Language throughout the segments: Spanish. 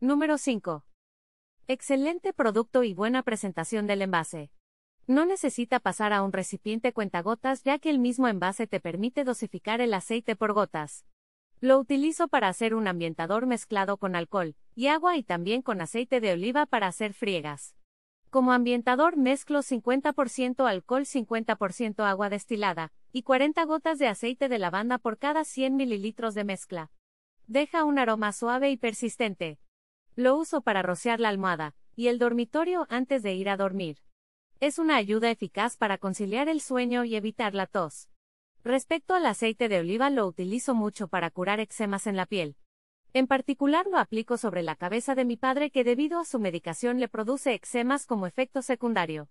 Número 5. Excelente producto y buena presentación del envase. No necesita pasar a un recipiente cuentagotas ya que el mismo envase te permite dosificar el aceite por gotas. Lo utilizo para hacer un ambientador mezclado con alcohol y agua y también con aceite de oliva para hacer friegas. Como ambientador mezclo 50% alcohol, 50% agua destilada y 40 gotas de aceite de lavanda por cada 100 mililitros de mezcla. Deja un aroma suave y persistente. Lo uso para rociar la almohada y el dormitorio antes de ir a dormir. Es una ayuda eficaz para conciliar el sueño y evitar la tos. Respecto al aceite de oliva lo utilizo mucho para curar eczemas en la piel. En particular lo aplico sobre la cabeza de mi padre que debido a su medicación le produce eczemas como efecto secundario.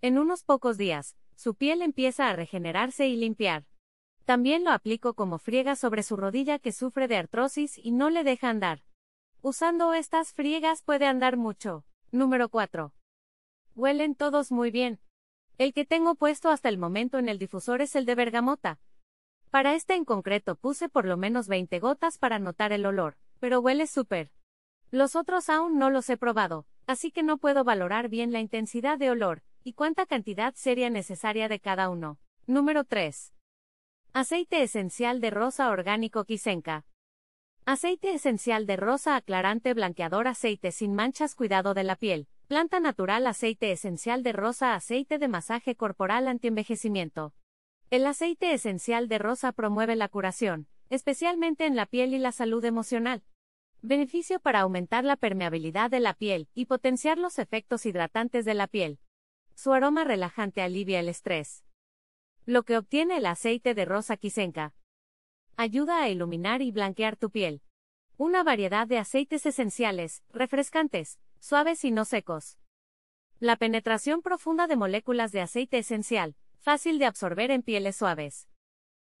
En unos pocos días, su piel empieza a regenerarse y limpiar. También lo aplico como friega sobre su rodilla que sufre de artrosis y no le deja andar. Usando estas friegas puede andar mucho. Número 4. Huelen todos muy bien. El que tengo puesto hasta el momento en el difusor es el de bergamota. Para este en concreto puse por lo menos 20 gotas para notar el olor, pero huele súper. Los otros aún no los he probado, así que no puedo valorar bien la intensidad de olor, y cuánta cantidad sería necesaria de cada uno. Número 3. Aceite esencial de rosa orgánico Kisenka. Aceite esencial de rosa aclarante blanqueador aceite sin manchas cuidado de la piel. Planta natural aceite esencial de rosa aceite de masaje corporal antienvejecimiento. El aceite esencial de rosa promueve la curación, especialmente en la piel y la salud emocional. Beneficio para aumentar la permeabilidad de la piel y potenciar los efectos hidratantes de la piel. Su aroma relajante alivia el estrés. Lo que obtiene el aceite de rosa quisenca, Ayuda a iluminar y blanquear tu piel. Una variedad de aceites esenciales, refrescantes, suaves y no secos. La penetración profunda de moléculas de aceite esencial, fácil de absorber en pieles suaves.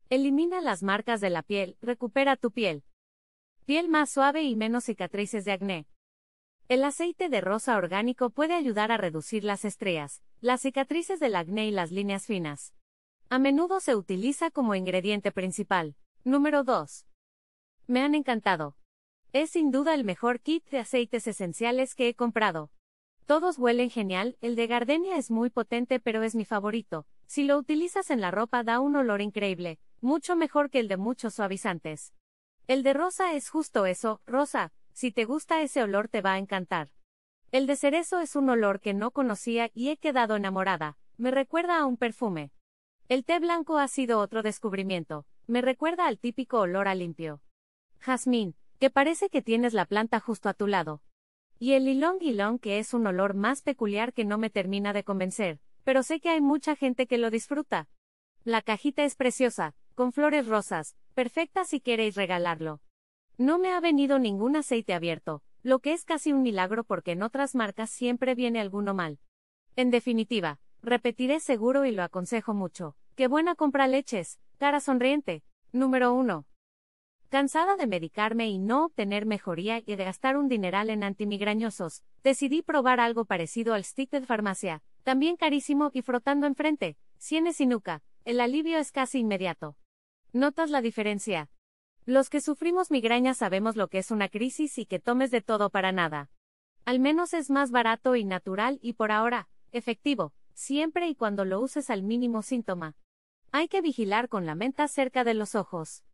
Elimina las marcas de la piel, recupera tu piel. Piel más suave y menos cicatrices de acné. El aceite de rosa orgánico puede ayudar a reducir las estrellas, las cicatrices del acné y las líneas finas. A menudo se utiliza como ingrediente principal. Número 2. Me han encantado. Es sin duda el mejor kit de aceites esenciales que he comprado. Todos huelen genial, el de Gardenia es muy potente pero es mi favorito. Si lo utilizas en la ropa da un olor increíble, mucho mejor que el de muchos suavizantes. El de rosa es justo eso, rosa, si te gusta ese olor te va a encantar. El de cerezo es un olor que no conocía y he quedado enamorada, me recuerda a un perfume. El té blanco ha sido otro descubrimiento, me recuerda al típico olor a limpio. Jazmín, que parece que tienes la planta justo a tu lado. Y el ilong ilong que es un olor más peculiar que no me termina de convencer, pero sé que hay mucha gente que lo disfruta. La cajita es preciosa, con flores rosas, perfecta si queréis regalarlo. No me ha venido ningún aceite abierto, lo que es casi un milagro porque en otras marcas siempre viene alguno mal. En definitiva, repetiré seguro y lo aconsejo mucho. Qué buena compra leches, Cara sonriente. Número 1. Cansada de medicarme y no obtener mejoría y de gastar un dineral en antimigrañosos, decidí probar algo parecido al stick de farmacia, también carísimo y frotando enfrente, sienes y nuca, el alivio es casi inmediato. ¿Notas la diferencia? Los que sufrimos migrañas sabemos lo que es una crisis y que tomes de todo para nada. Al menos es más barato y natural y por ahora, efectivo, siempre y cuando lo uses al mínimo síntoma, hay que vigilar con la menta cerca de los ojos.